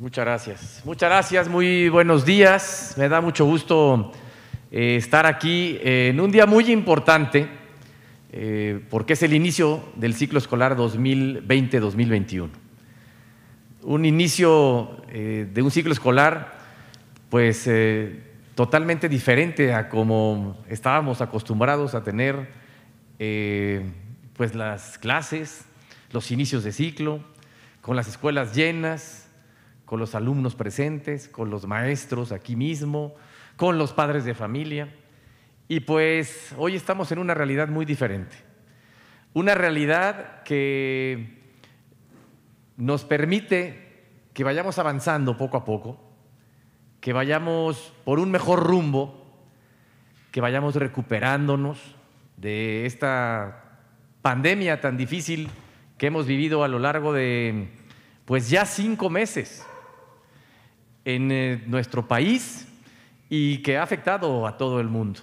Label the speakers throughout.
Speaker 1: Muchas gracias. Muchas gracias, muy buenos días. Me da mucho gusto eh, estar aquí eh, en un día muy importante eh, porque es el inicio del ciclo escolar 2020-2021. Un inicio de un ciclo escolar pues totalmente diferente a como estábamos acostumbrados a tener pues las clases, los inicios de ciclo, con las escuelas llenas con los alumnos presentes, con los maestros aquí mismo, con los padres de familia. Y pues hoy estamos en una realidad muy diferente. Una realidad que nos permite que vayamos avanzando poco a poco, que vayamos por un mejor rumbo, que vayamos recuperándonos de esta pandemia tan difícil que hemos vivido a lo largo de, pues ya cinco meses en eh, nuestro país y que ha afectado a todo el mundo.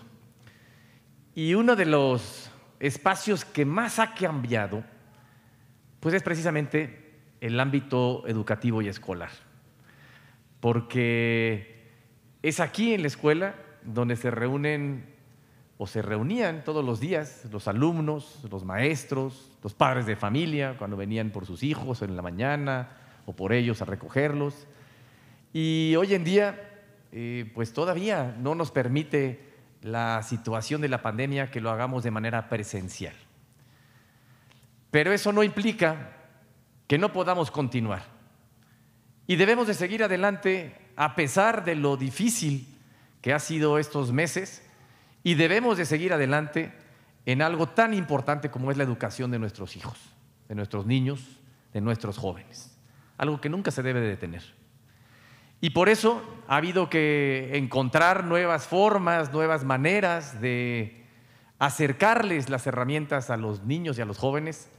Speaker 1: Y uno de los espacios que más ha cambiado, pues es precisamente el ámbito educativo y escolar. Porque es aquí en la escuela donde se reúnen o se reunían todos los días los alumnos, los maestros, los padres de familia, cuando venían por sus hijos en la mañana o por ellos a recogerlos. Y hoy en día, eh, pues todavía no nos permite la situación de la pandemia que lo hagamos de manera presencial. Pero eso no implica que no podamos continuar. Y debemos de seguir adelante a pesar de lo difícil que ha sido estos meses y debemos de seguir adelante en algo tan importante como es la educación de nuestros hijos, de nuestros niños, de nuestros jóvenes. Algo que nunca se debe de detener. Y por eso ha habido que encontrar nuevas formas, nuevas maneras de acercarles las herramientas a los niños y a los jóvenes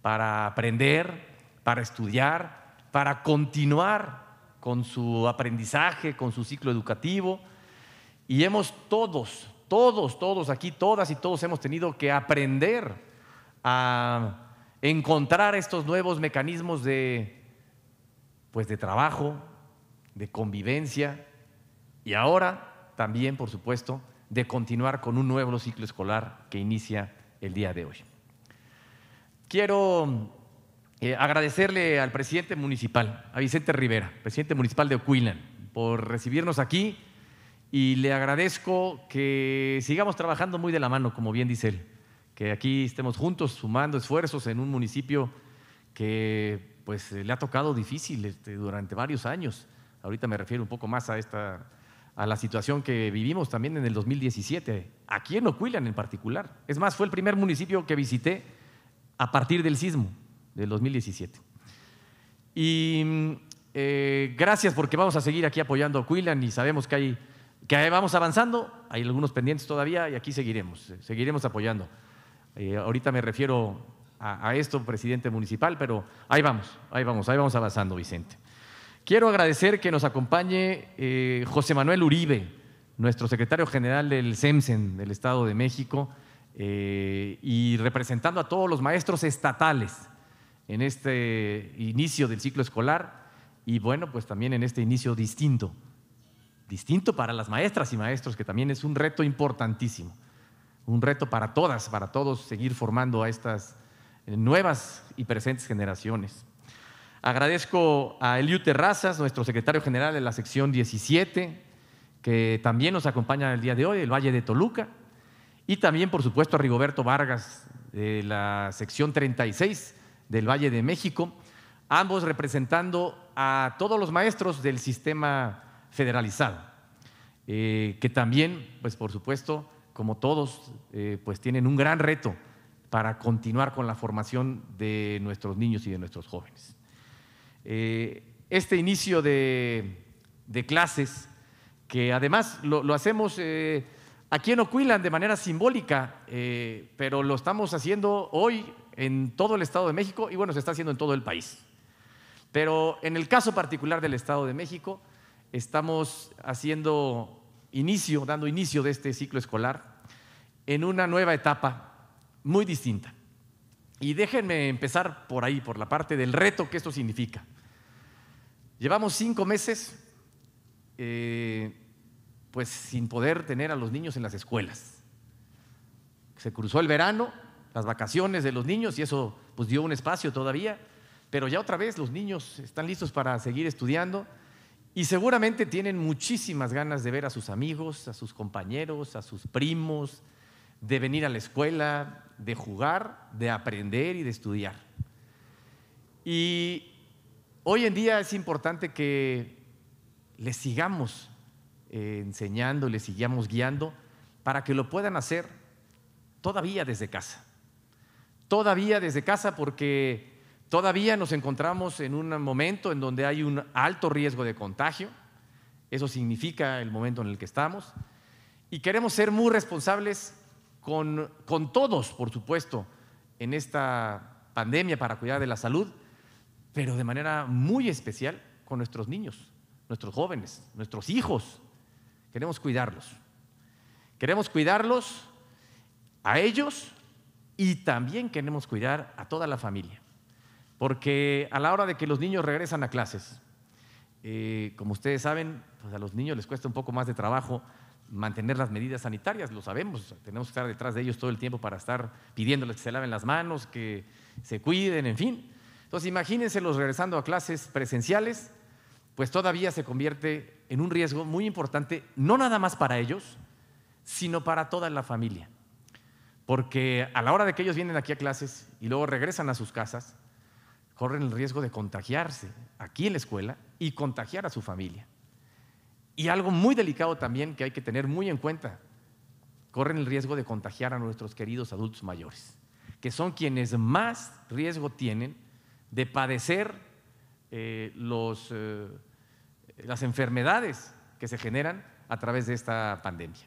Speaker 1: para aprender, para estudiar, para continuar con su aprendizaje, con su ciclo educativo. Y hemos todos, todos, todos aquí, todas y todos hemos tenido que aprender a encontrar estos nuevos mecanismos de, pues, de trabajo, de convivencia y ahora también, por supuesto, de continuar con un nuevo ciclo escolar que inicia el día de hoy. Quiero eh, agradecerle al presidente municipal, a Vicente Rivera, presidente municipal de Oquilan, por recibirnos aquí y le agradezco que sigamos trabajando muy de la mano, como bien dice él, que aquí estemos juntos sumando esfuerzos en un municipio que pues le ha tocado difícil este, durante varios años Ahorita me refiero un poco más a, esta, a la situación que vivimos también en el 2017, aquí en Ocuilan en particular. Es más, fue el primer municipio que visité a partir del sismo del 2017. Y eh, gracias porque vamos a seguir aquí apoyando a y sabemos que hay que vamos avanzando, hay algunos pendientes todavía y aquí seguiremos, seguiremos apoyando. Eh, ahorita me refiero a, a esto, presidente municipal, pero ahí vamos, ahí vamos, ahí vamos avanzando, Vicente. Quiero agradecer que nos acompañe eh, José Manuel Uribe, nuestro secretario general del SEMSEN del Estado de México, eh, y representando a todos los maestros estatales en este inicio del ciclo escolar y bueno, pues también en este inicio distinto, distinto para las maestras y maestros, que también es un reto importantísimo, un reto para todas, para todos seguir formando a estas eh, nuevas y presentes generaciones. Agradezco a Eliu Terrazas, nuestro secretario general de la sección 17, que también nos acompaña el día de hoy, del Valle de Toluca, y también, por supuesto, a Rigoberto Vargas, de la sección 36 del Valle de México, ambos representando a todos los maestros del sistema federalizado, eh, que también, pues por supuesto, como todos, eh, pues tienen un gran reto para continuar con la formación de nuestros niños y de nuestros jóvenes. Eh, este inicio de, clases, que además lo, hacemos eh, aquí en Ocuilan de manera simbólica, eh, pero lo estamos haciendo hoy en todo el Estado de México y bueno, se está haciendo en todo el país. Pero en el caso particular del Estado de México, estamos haciendo inicio, dando inicio de este ciclo escolar en una nueva etapa muy distinta. Y déjenme empezar por ahí, por la parte del reto que esto significa. Llevamos cinco meses eh, pues sin poder tener a los niños en las escuelas. Se cruzó el verano, las vacaciones de los niños y eso pues dio un espacio todavía, pero ya otra vez los niños están listos para seguir estudiando y seguramente tienen muchísimas ganas de ver a sus amigos, a sus compañeros, a sus primos, de venir a la escuela, de jugar, de aprender y de estudiar. Y hoy en día es importante que les sigamos eh, enseñando, les sigamos guiando para que lo puedan hacer todavía desde casa. Todavía desde casa porque todavía nos encontramos en un momento en donde hay un alto riesgo de contagio. Eso significa el momento en el que estamos. Y queremos ser muy responsables con, todos, por supuesto, en esta pandemia para cuidar de la salud, pero de manera muy especial con nuestros niños, nuestros jóvenes, nuestros hijos. Queremos cuidarlos. Queremos cuidarlos a ellos y también queremos cuidar a toda la familia. Porque a la hora de que los niños regresan a clases, eh, como ustedes saben, pues a los niños les cuesta un poco más de trabajo mantener las medidas sanitarias, lo sabemos, tenemos que estar detrás de ellos todo el tiempo para estar pidiéndoles que se laven las manos, que se cuiden, en fin. Entonces imagínense los regresando a clases presenciales, pues todavía se convierte en un riesgo muy importante, no nada más para ellos, sino para toda la familia. Porque a la hora de que ellos vienen aquí a clases y luego regresan a sus casas, corren el riesgo de contagiarse aquí en la escuela y contagiar a su familia. Y algo muy delicado también que hay que tener muy en cuenta, corren el riesgo de contagiar a nuestros queridos adultos mayores, que son quienes más riesgo tienen de padecer eh, los, eh, las enfermedades que se generan a través de esta pandemia.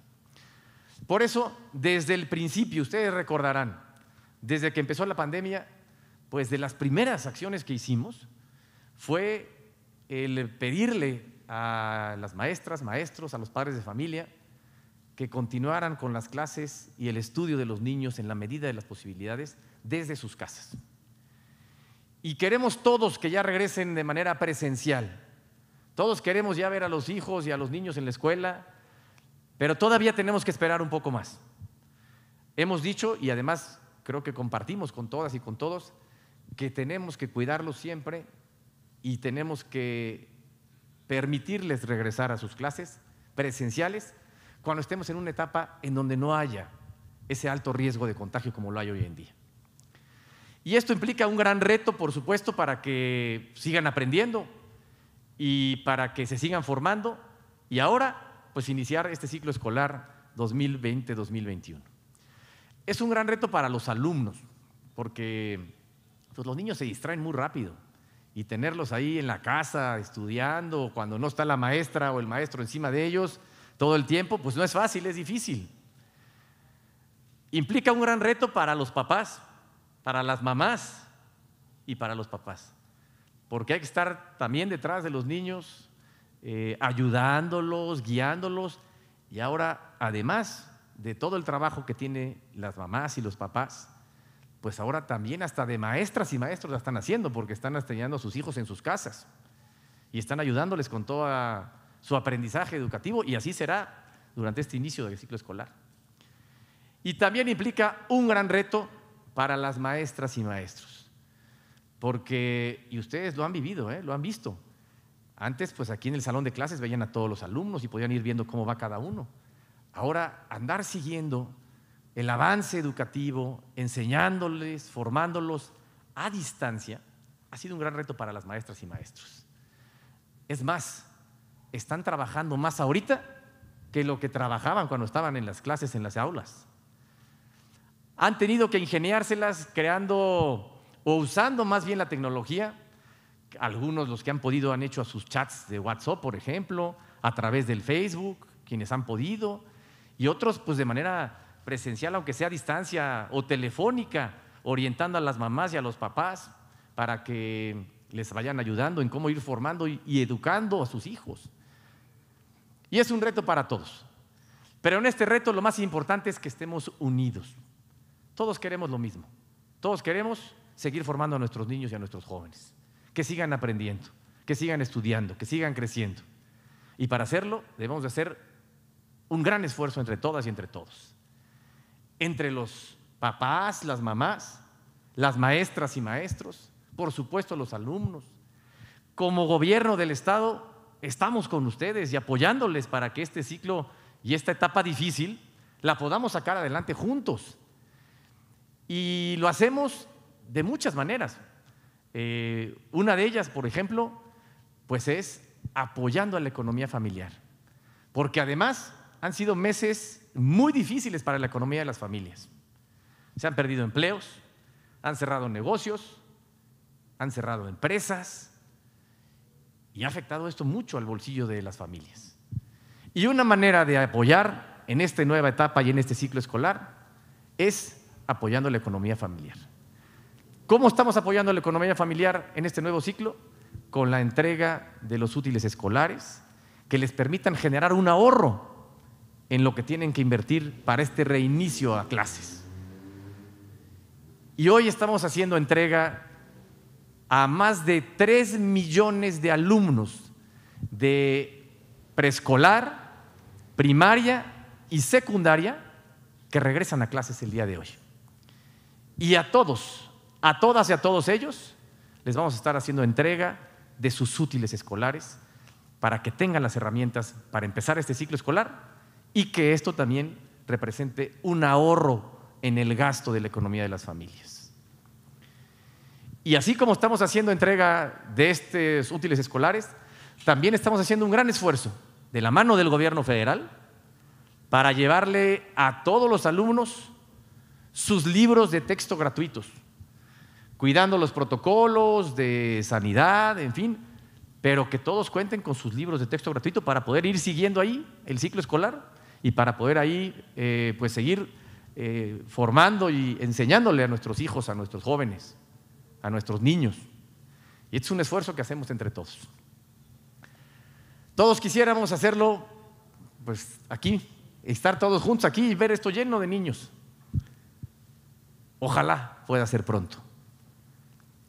Speaker 1: Por eso, desde el principio, ustedes recordarán, desde que empezó la pandemia, pues de las primeras acciones que hicimos fue el pedirle a las maestras, maestros, a los padres de familia, que continuaran con las clases y el estudio de los niños en la medida de las posibilidades desde sus casas. Y queremos todos que ya regresen de manera presencial. Todos queremos ya ver a los hijos y a los niños en la escuela, pero todavía tenemos que esperar un poco más. Hemos dicho, y además creo que compartimos con todas y con todos, que tenemos que cuidarlos siempre y tenemos que permitirles regresar a sus clases presenciales cuando estemos en una etapa en donde no haya ese alto riesgo de contagio como lo hay hoy en día. Y esto implica un gran reto, por supuesto, para que sigan aprendiendo y para que se sigan formando y ahora, pues iniciar este ciclo escolar 2020-2021. Es un gran reto para los alumnos, porque pues, los niños se distraen muy rápido y tenerlos ahí en la casa estudiando, cuando no está la maestra o el maestro encima de ellos todo el tiempo, pues no es fácil, es difícil. Implica un gran reto para los papás, para las mamás y para los papás, porque hay que estar también detrás de los niños, eh, ayudándolos, guiándolos, y ahora además de todo el trabajo que tienen las mamás y los papás, pues ahora también hasta de maestras y maestros la están haciendo porque están enseñando a sus hijos en sus casas y están ayudándoles con todo ah, su aprendizaje educativo y así será durante este inicio del ciclo escolar. Y también implica un gran reto para las maestras y maestros, porque, y ustedes lo han vivido, ¿eh? lo han visto, antes pues aquí en el salón de clases veían a todos los alumnos y podían ir viendo cómo va cada uno. Ahora andar siguiendo el avance educativo, enseñándoles, formándolos a distancia, ha sido un gran reto para las maestras y maestros. Es más, están trabajando más ahorita que lo que trabajaban cuando estaban en las clases, en las aulas. Han tenido que ingeniárselas creando o usando más bien la tecnología. Algunos, los que han podido, han hecho a sus chats de WhatsApp, por ejemplo, a través del Facebook, quienes han podido, y otros pues de manera presencial, aunque sea a distancia o telefónica, orientando a las mamás y a los papás para que les vayan ayudando en cómo ir formando y educando a sus hijos. Y es un reto para todos. Pero en este reto lo más importante es que estemos unidos. Todos queremos lo mismo. Todos queremos seguir formando a nuestros niños y a nuestros jóvenes. Que sigan aprendiendo, que sigan estudiando, que sigan creciendo. Y para hacerlo debemos de hacer un gran esfuerzo entre todas y entre todos entre los papás, las mamás, las maestras y maestros, por supuesto los alumnos. Como gobierno del Estado, estamos con ustedes y apoyándoles para que este ciclo y esta etapa difícil la podamos sacar adelante juntos. Y lo hacemos de muchas maneras. Eh, una de ellas, por ejemplo, pues es apoyando a la economía familiar. Porque además han sido meses muy difíciles para la economía de las familias. Se han perdido empleos, han cerrado negocios, han cerrado empresas y ha afectado esto mucho al bolsillo de las familias. Y una manera de apoyar en esta nueva etapa y en este ciclo escolar es apoyando la economía familiar. ¿Cómo estamos apoyando la economía familiar en este nuevo ciclo? Con la entrega de los útiles escolares que les permitan generar un ahorro en lo que tienen que invertir para este reinicio a clases. Y hoy estamos haciendo entrega a más de 3 millones de alumnos de preescolar, primaria y secundaria que regresan a clases el día de hoy. Y a todos, a todas y a todos ellos, les vamos a estar haciendo entrega de sus útiles escolares para que tengan las herramientas para empezar este ciclo escolar y que esto también represente un ahorro en el gasto de la economía de las familias. Y así como estamos haciendo entrega de estos útiles escolares, también estamos haciendo un gran esfuerzo de la mano del gobierno federal para llevarle a todos los alumnos sus libros de texto gratuitos, cuidando los protocolos de sanidad, en fin, pero que todos cuenten con sus libros de texto gratuito para poder ir siguiendo ahí el ciclo escolar y para poder ahí eh, pues seguir eh, formando y enseñándole a nuestros hijos, a nuestros jóvenes, a nuestros niños. Y es un esfuerzo que hacemos entre todos. Todos quisiéramos hacerlo pues aquí, estar todos juntos aquí y ver esto lleno de niños. Ojalá pueda ser pronto.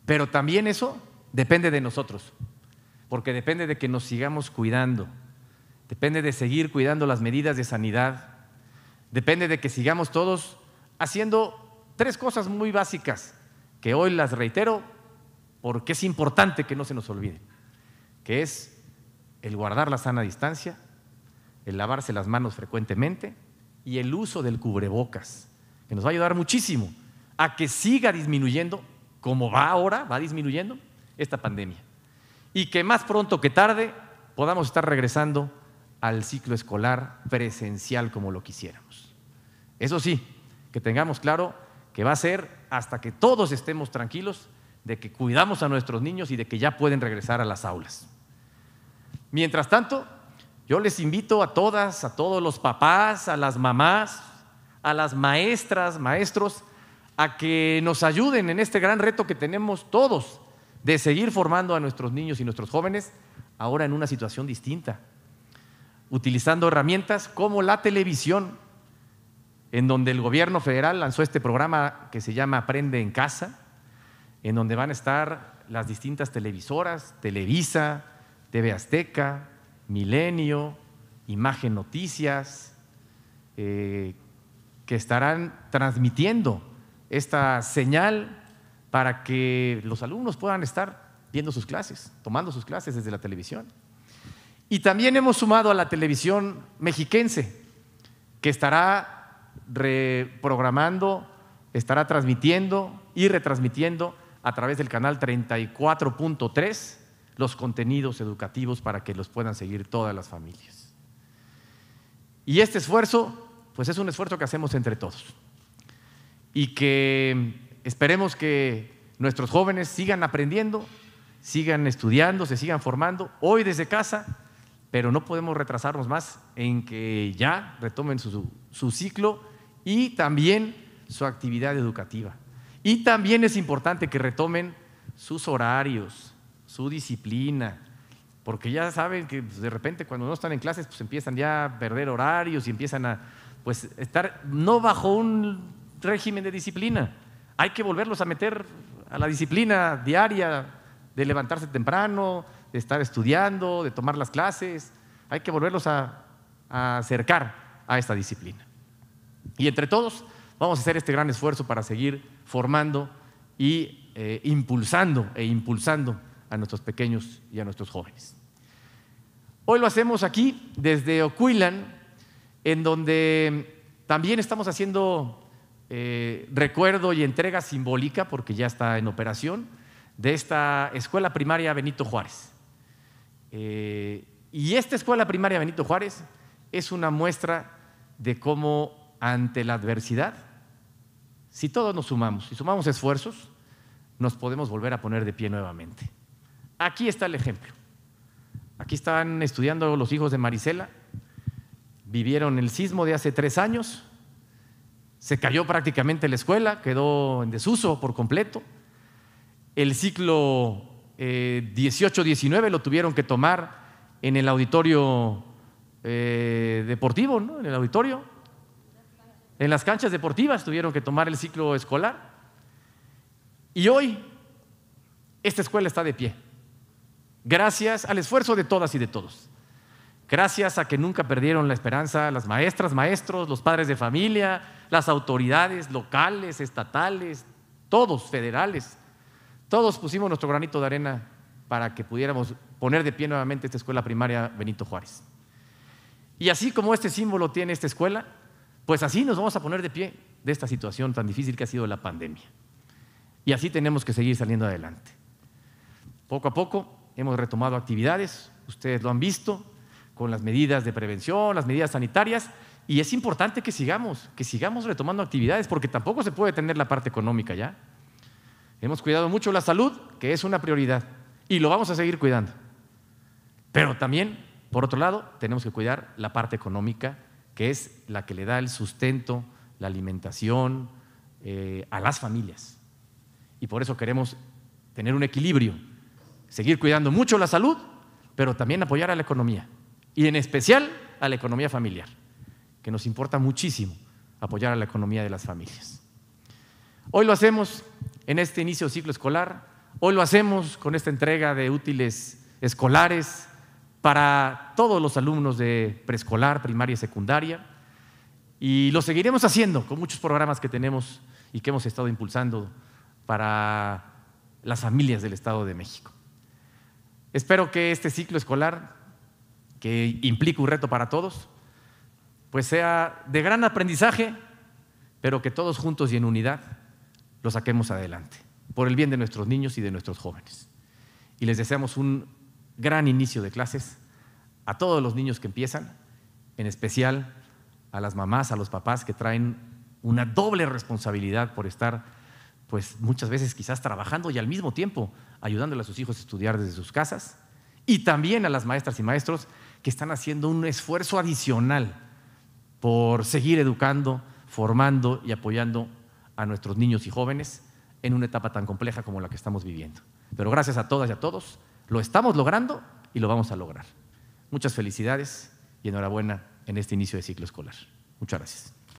Speaker 1: Pero también eso depende de nosotros, porque depende de que nos sigamos cuidando, depende de seguir cuidando las medidas de sanidad, depende de que sigamos todos haciendo tres cosas muy básicas que hoy las reitero porque es importante que no se nos olvide, que es el guardar la sana distancia, el lavarse las manos frecuentemente y el uso del cubrebocas, que nos va a ayudar muchísimo a que siga disminuyendo, como va ahora, va disminuyendo esta pandemia, y que más pronto que tarde podamos estar regresando al ciclo escolar presencial como lo quisiéramos. Eso sí, que tengamos claro que va a ser hasta que todos estemos tranquilos de que cuidamos a nuestros niños y de que ya pueden regresar a las aulas. Mientras tanto, yo les invito a todas, a todos los papás, a las mamás, a las maestras, maestros, a que nos ayuden en este gran reto que tenemos todos de seguir formando a nuestros niños y nuestros jóvenes ahora en una situación distinta, utilizando herramientas como la televisión, en donde el gobierno federal lanzó este programa que se llama Aprende en Casa, en donde van a estar las distintas televisoras, Televisa, TV Azteca, Milenio, Imagen Noticias, eh, que estarán transmitiendo esta señal para que los alumnos puedan estar viendo sus clases, tomando sus clases desde la televisión. Y también hemos sumado a la televisión mexiquense, que estará reprogramando, estará transmitiendo y retransmitiendo a través del canal 34.3 los contenidos educativos para que los puedan seguir todas las familias. Y este esfuerzo, pues es un esfuerzo que hacemos entre todos. Y que esperemos que nuestros jóvenes sigan aprendiendo, sigan estudiando, se sigan formando, hoy desde casa pero no podemos retrasarnos más en que ya retomen su, ciclo y también su actividad educativa. Y también es importante que retomen sus horarios, su disciplina, porque ya saben que pues, de repente cuando no están en clases, pues empiezan ya a perder horarios y empiezan a pues, estar no bajo un régimen de disciplina. Hay que volverlos a meter a la disciplina diaria de levantarse temprano, de estar estudiando, de tomar las clases. Hay que volverlos a, acercar a esta disciplina. Y entre todos vamos a hacer este gran esfuerzo para seguir formando y eh, impulsando e impulsando a nuestros pequeños y a nuestros jóvenes. Hoy lo hacemos aquí desde Ocuilan, en donde también estamos haciendo eh, recuerdo y entrega simbólica, porque ya está en operación, de esta escuela primaria Benito Juárez. Eh, y esta escuela primaria Benito Juárez es una muestra de cómo ante la adversidad, si todos nos sumamos, y sumamos esfuerzos, nos podemos volver a poner de pie nuevamente. Aquí está el ejemplo. Aquí están estudiando los hijos de Marisela, vivieron el sismo de hace tres años, se cayó prácticamente la escuela, quedó en desuso por completo. El ciclo 18-19 lo tuvieron que tomar en el auditorio eh, deportivo, ¿no? En el auditorio. En las canchas deportivas tuvieron que tomar el ciclo escolar. Y hoy esta escuela está de pie. Gracias al esfuerzo de todas y de todos. Gracias a que nunca perdieron la esperanza las maestras, maestros, los padres de familia, las autoridades locales, estatales, todos federales, todos pusimos nuestro granito de arena para que pudiéramos poner de pie nuevamente esta escuela primaria Benito Juárez. Y así como este símbolo tiene esta escuela, pues así nos vamos a poner de pie de esta situación tan difícil que ha sido la pandemia. Y así tenemos que seguir saliendo adelante. Poco a poco hemos retomado actividades, ustedes lo han visto, con las medidas de prevención, las medidas sanitarias, y es importante que sigamos, que sigamos retomando actividades, porque tampoco se puede tener la parte económica ya. Hemos cuidado mucho la salud, que es una prioridad, y lo vamos a seguir cuidando. Pero también, por otro lado, tenemos que cuidar la parte económica, que es la que le da el sustento, la alimentación eh, a las familias. Y por eso queremos tener un equilibrio, seguir cuidando mucho la salud, pero también apoyar a la economía, y en especial a la economía familiar, que nos importa muchísimo apoyar a la economía de las familias. Hoy lo hacemos en este inicio de ciclo escolar. Hoy lo hacemos con esta entrega de útiles escolares para todos los alumnos de preescolar, primaria y secundaria. Y lo seguiremos haciendo con muchos programas que tenemos y que hemos estado impulsando para las familias del Estado de México. Espero que este ciclo escolar, que implica un reto para todos, pues sea de gran aprendizaje, pero que todos juntos y en unidad lo saquemos adelante, por el bien de nuestros niños y de nuestros jóvenes. Y les deseamos un gran inicio de clases a todos los niños que empiezan, en especial a las mamás, a los papás que traen una doble responsabilidad por estar, pues muchas veces quizás trabajando y al mismo tiempo ayudándole a sus hijos a estudiar desde sus casas, y también a las maestras y maestros que están haciendo un esfuerzo adicional por seguir educando, formando y apoyando a nuestros niños y jóvenes en una etapa tan compleja como la que estamos viviendo. Pero gracias a todas y a todos, lo estamos logrando y lo vamos a lograr. Muchas felicidades y enhorabuena en este inicio de ciclo escolar. Muchas gracias.